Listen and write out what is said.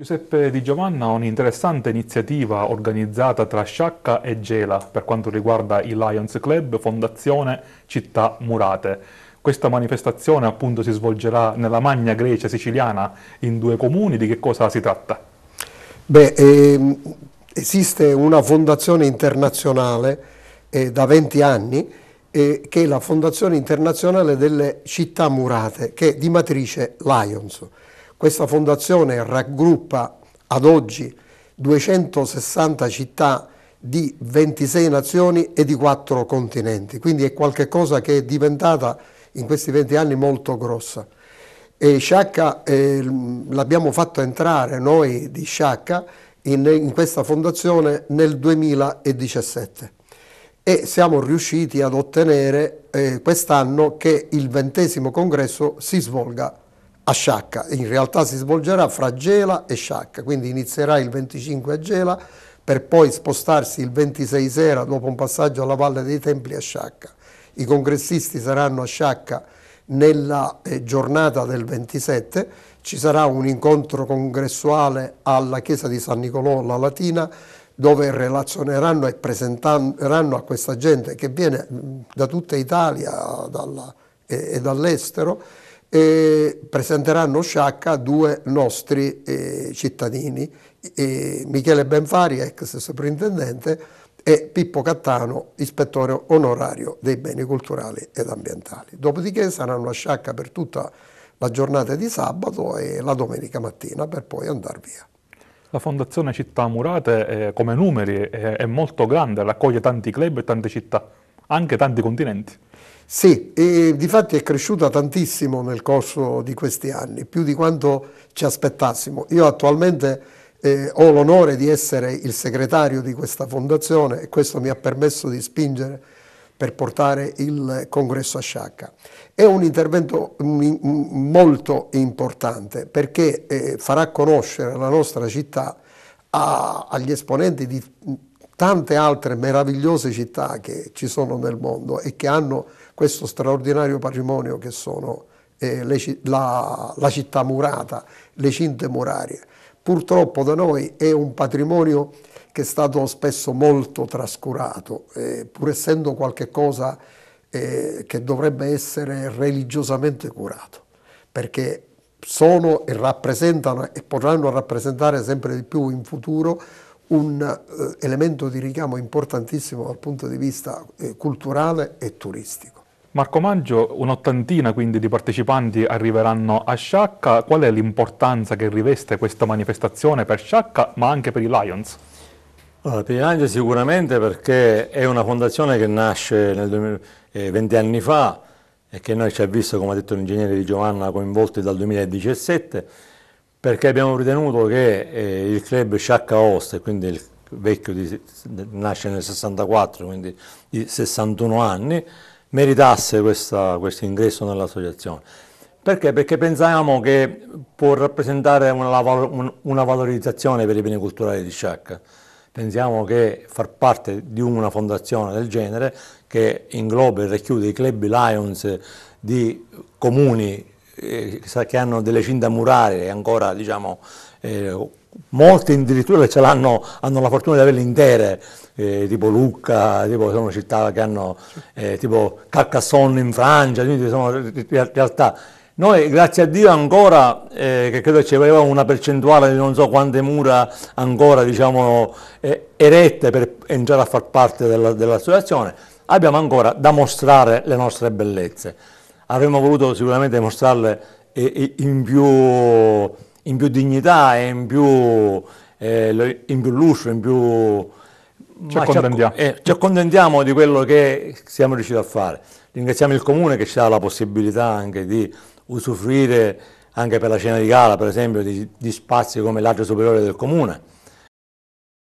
Giuseppe Di Giovanna ha un'interessante iniziativa organizzata tra Sciacca e Gela per quanto riguarda il Lions Club Fondazione Città Murate. Questa manifestazione appunto si svolgerà nella Magna Grecia siciliana in due comuni, di che cosa si tratta? Beh, ehm, esiste una fondazione internazionale eh, da 20 anni eh, che è la Fondazione Internazionale delle Città Murate che è di matrice Lions. Questa fondazione raggruppa ad oggi 260 città di 26 nazioni e di 4 continenti, quindi è qualcosa che è diventata in questi 20 anni molto grossa. E Sciacca eh, l'abbiamo fatto entrare noi di Sciacca in, in questa fondazione nel 2017 e siamo riusciti ad ottenere eh, quest'anno che il ventesimo congresso si svolga a Sciacca, in realtà si svolgerà fra Gela e Sciacca, quindi inizierà il 25 a Gela per poi spostarsi il 26 sera dopo un passaggio alla Valle dei Templi a Sciacca. I congressisti saranno a Sciacca nella eh, giornata del 27, ci sarà un incontro congressuale alla chiesa di San Nicolò, la Latina, dove relazioneranno e presenteranno a questa gente che viene mm, da tutta Italia dalla, e, eh, e dall'estero e presenteranno sciacca due nostri eh, cittadini, eh, Michele Benfari, ex sovrintendente, e Pippo Cattano, ispettore onorario dei beni culturali ed ambientali. Dopodiché saranno a sciacca per tutta la giornata di sabato e la domenica mattina per poi andare via. La Fondazione Città Murate, eh, come numeri, è, è molto grande, raccoglie tanti club e tante città, anche tanti continenti. Sì, e difatti è cresciuta tantissimo nel corso di questi anni, più di quanto ci aspettassimo. Io attualmente eh, ho l'onore di essere il segretario di questa fondazione e questo mi ha permesso di spingere per portare il congresso a Sciacca. È un intervento mm, mm, molto importante perché eh, farà conoscere la nostra città a, agli esponenti di tante altre meravigliose città che ci sono nel mondo e che hanno questo straordinario patrimonio che sono eh, le, la, la città murata, le cinte murarie. Purtroppo da noi è un patrimonio che è stato spesso molto trascurato, eh, pur essendo qualcosa eh, che dovrebbe essere religiosamente curato, perché sono e rappresentano e potranno rappresentare sempre di più in futuro un eh, elemento di richiamo importantissimo dal punto di vista eh, culturale e turistico. Marco Maggio, un'ottantina quindi di partecipanti arriveranno a Sciacca, qual è l'importanza che riveste questa manifestazione per Sciacca ma anche per i Lions? Allora, per i Lions sicuramente perché è una fondazione che nasce 2000, 20 eh, anni fa e che noi ci ha visto, come ha detto l'ingegnere Di Giovanna, coinvolti dal 2017 perché abbiamo ritenuto che eh, il club Sciacca Oste, quindi il vecchio di, nasce nel 64, quindi di 61 anni, meritasse questa, questo ingresso nell'associazione. Perché? Perché pensavamo che può rappresentare una, una, valorizzazione per i beni culturali di Sciacca. Pensiamo che far parte di una fondazione del genere che ingloba e racchiude i club Lions di comuni eh, che hanno delle cinta murarie ancora diciamo, eh, molte addirittura ce l'hanno, hanno la fortuna di averle intere, eh, tipo Lucca, tipo, sono città che hanno, eh, tipo Carcassonne in Francia, quindi sono realtà. Noi, grazie a Dio, ancora, eh, che credo ci aveva una percentuale di non so quante mura ancora, diciamo, eh, erette per entrare a far parte della, dell'associazione, abbiamo ancora da mostrare le nostre bellezze. Avremmo voluto sicuramente mostrarle eh, eh, in più in più dignità e in più, eh, in più lusso, in più... Ci accontentiamo. Ci, eh, ci accontentiamo di quello che siamo riusciti a fare. Ringraziamo il comune che ci dà la possibilità anche di usufruire anche per la cena di gala, per esempio, di, di spazi come l'agio superiore del comune